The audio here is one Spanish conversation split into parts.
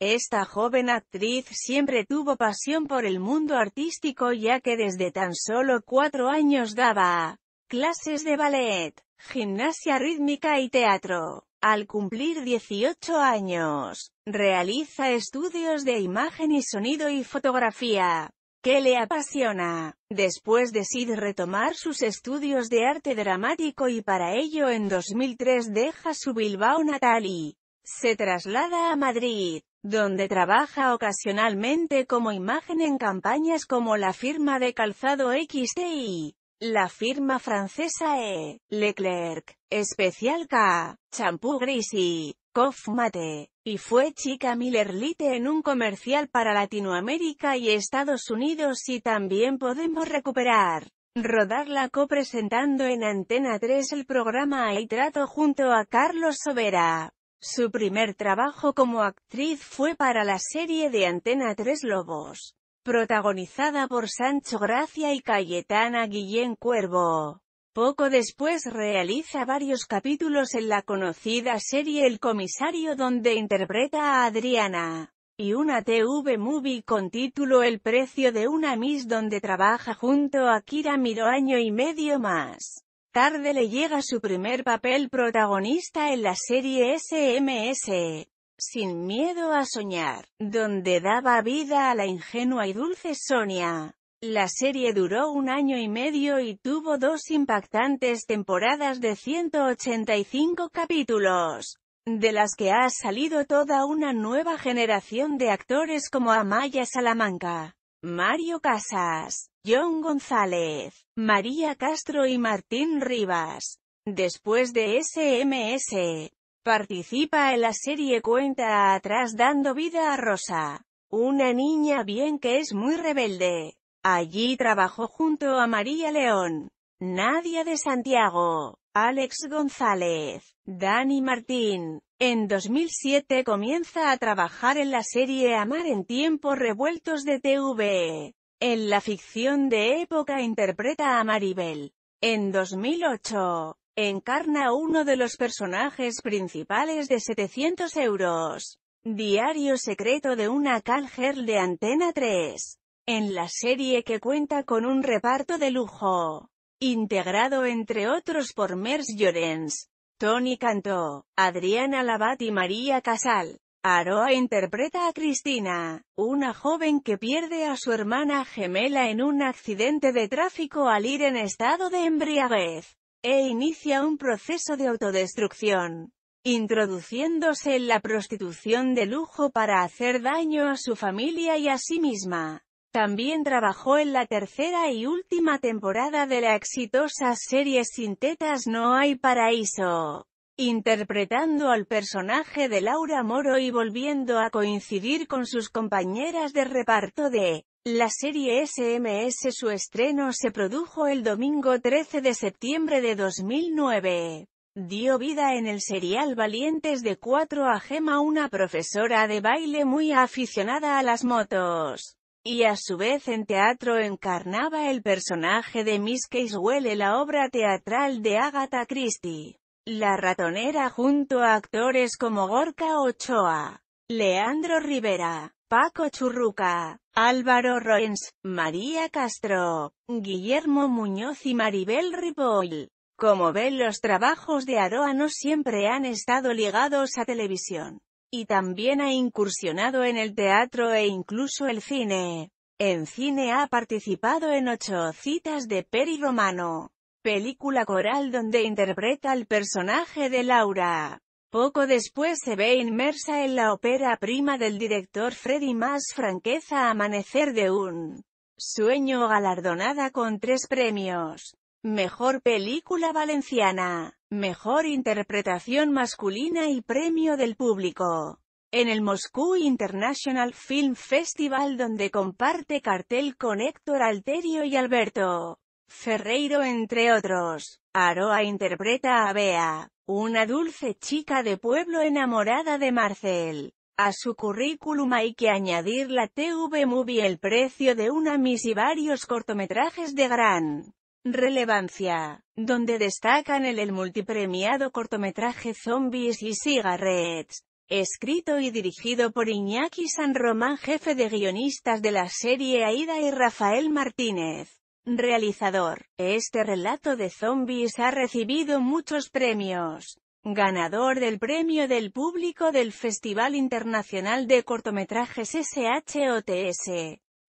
Esta joven actriz siempre tuvo pasión por el mundo artístico ya que desde tan solo cuatro años daba clases de ballet, gimnasia rítmica y teatro. Al cumplir 18 años, realiza estudios de imagen y sonido y fotografía, que le apasiona. Después decide retomar sus estudios de arte dramático y para ello en 2003 deja su Bilbao natal y se traslada a Madrid, donde trabaja ocasionalmente como imagen en campañas como la firma de calzado XTI, la firma francesa E. Leclerc, Especial K, Champú Grisi, Coff Mate, y fue chica Miller Lite en un comercial para Latinoamérica y Estados Unidos y también podemos recuperar. Rodarla copresentando en Antena 3 el programa y Trato junto a Carlos Sobera. Su primer trabajo como actriz fue para la serie de Antena Tres Lobos, protagonizada por Sancho Gracia y Cayetana Guillén Cuervo. Poco después realiza varios capítulos en la conocida serie El Comisario donde interpreta a Adriana, y una TV movie con título El Precio de una Miss donde trabaja junto a Kira Miro año y medio más tarde le llega su primer papel protagonista en la serie SMS, Sin miedo a soñar, donde daba vida a la ingenua y dulce Sonia. La serie duró un año y medio y tuvo dos impactantes temporadas de 185 capítulos, de las que ha salido toda una nueva generación de actores como Amaya Salamanca, Mario Casas, John González, María Castro y Martín Rivas. Después de SMS, participa en la serie Cuenta atrás dando vida a Rosa, una niña bien que es muy rebelde. Allí trabajó junto a María León, Nadia de Santiago, Alex González, Dani Martín. En 2007 comienza a trabajar en la serie Amar en tiempos revueltos de TV. En la ficción de época interpreta a Maribel. En 2008, encarna uno de los personajes principales de 700 euros. Diario secreto de una calger de Antena 3. En la serie que cuenta con un reparto de lujo integrado entre otros por Mers Llorens, Tony Cantó, Adriana Labat y María Casal. Aroa interpreta a Cristina, una joven que pierde a su hermana gemela en un accidente de tráfico al ir en estado de embriaguez, e inicia un proceso de autodestrucción, introduciéndose en la prostitución de lujo para hacer daño a su familia y a sí misma. También trabajó en la tercera y última temporada de la exitosa serie Sintetas no hay paraíso, interpretando al personaje de Laura Moro y volviendo a coincidir con sus compañeras de reparto de la serie SMS. Su estreno se produjo el domingo 13 de septiembre de 2009 dio vida en el serial Valientes de 4 a Gema una profesora de baile muy aficionada a las motos y a su vez en teatro encarnaba el personaje de Miss Casewell en la obra teatral de Agatha Christie, La ratonera junto a actores como Gorka Ochoa, Leandro Rivera, Paco Churruca, Álvaro Roens, María Castro, Guillermo Muñoz y Maribel Ripoll. Como ven los trabajos de Aroa no siempre han estado ligados a televisión. Y también ha incursionado en el teatro e incluso el cine. En cine ha participado en ocho citas de Peri Romano, película coral donde interpreta al personaje de Laura. Poco después se ve inmersa en la ópera prima del director Freddy Más Franqueza Amanecer de un Sueño galardonada con tres premios. Mejor película valenciana. Mejor Interpretación Masculina y Premio del Público. En el Moscú International Film Festival donde comparte cartel con Héctor Alterio y Alberto Ferreiro entre otros. Aroa interpreta a Bea, una dulce chica de pueblo enamorada de Marcel. A su currículum hay que añadir la TV Movie El precio de una mis y varios cortometrajes de gran Relevancia, donde destacan el, el multipremiado cortometraje Zombies y Cigarettes, escrito y dirigido por Iñaki San Román jefe de guionistas de la serie Aida y Rafael Martínez. Realizador, este relato de zombies ha recibido muchos premios. Ganador del Premio del Público del Festival Internacional de Cortometrajes SHOTS.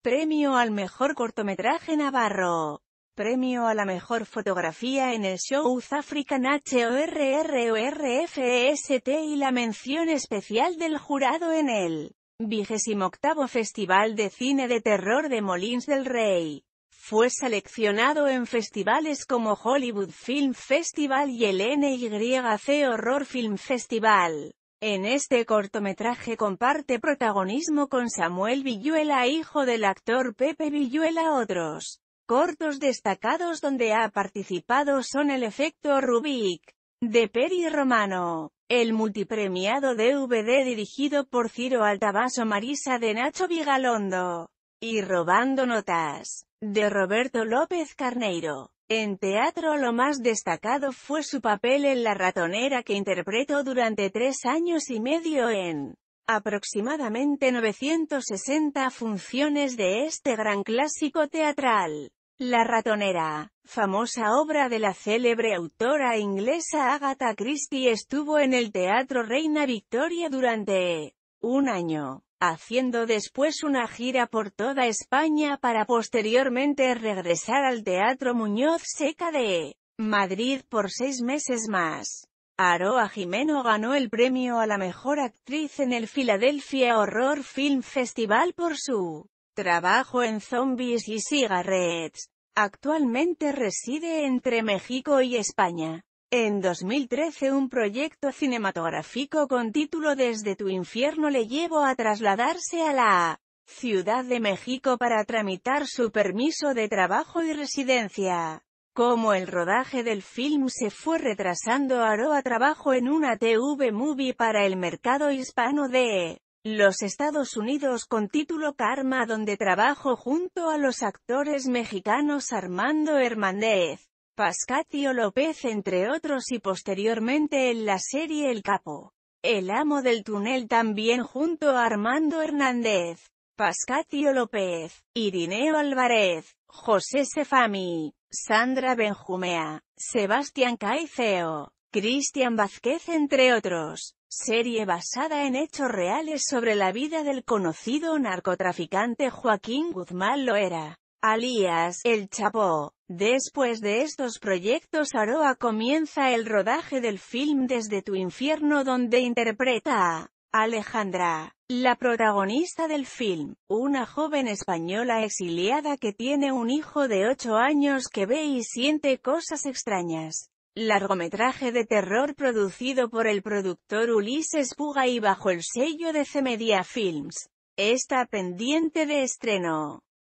Premio al Mejor Cortometraje Navarro. Premio a la mejor fotografía en el South African HORRORFEST y la mención especial del jurado en el 28 Festival de Cine de Terror de Molins del Rey. Fue seleccionado en festivales como Hollywood Film Festival y el NYC Horror Film Festival. En este cortometraje comparte protagonismo con Samuel Villuela hijo del actor Pepe Villuela otros. Cortos destacados donde ha participado son El efecto Rubik, de Peri Romano, el multipremiado DVD dirigido por Ciro Altabaso Marisa de Nacho Vigalondo, y Robando Notas, de Roberto López Carneiro. En teatro lo más destacado fue su papel en La ratonera que interpretó durante tres años y medio en aproximadamente 960 funciones de este gran clásico teatral. La ratonera, famosa obra de la célebre autora inglesa Agatha Christie estuvo en el Teatro Reina Victoria durante un año, haciendo después una gira por toda España para posteriormente regresar al Teatro Muñoz Seca de Madrid por seis meses más. Aroa Jimeno ganó el premio a la mejor actriz en el Philadelphia Horror Film Festival por su Trabajo en zombies y cigarettes. Actualmente reside entre México y España. En 2013 un proyecto cinematográfico con título Desde tu infierno le llevó a trasladarse a la Ciudad de México para tramitar su permiso de trabajo y residencia. Como el rodaje del film se fue retrasando, Aroa trabajo en una TV movie para el mercado hispano de los Estados Unidos con título Karma donde trabajo junto a los actores mexicanos Armando Hernández, Pascatio López entre otros y posteriormente en la serie El Capo. El amo del túnel también junto a Armando Hernández, Pascatio López, Irineo Álvarez, José Sefami, Sandra Benjumea, Sebastián Caiceo, Cristian Vázquez entre otros. Serie basada en hechos reales sobre la vida del conocido narcotraficante Joaquín Guzmán Loera, alias El Chapo. Después de estos proyectos Aroa comienza el rodaje del film Desde tu infierno donde interpreta a Alejandra, la protagonista del film, una joven española exiliada que tiene un hijo de 8 años que ve y siente cosas extrañas. Largometraje de terror producido por el productor Ulises Puga y bajo el sello de Cemedia Films. Está pendiente de estreno.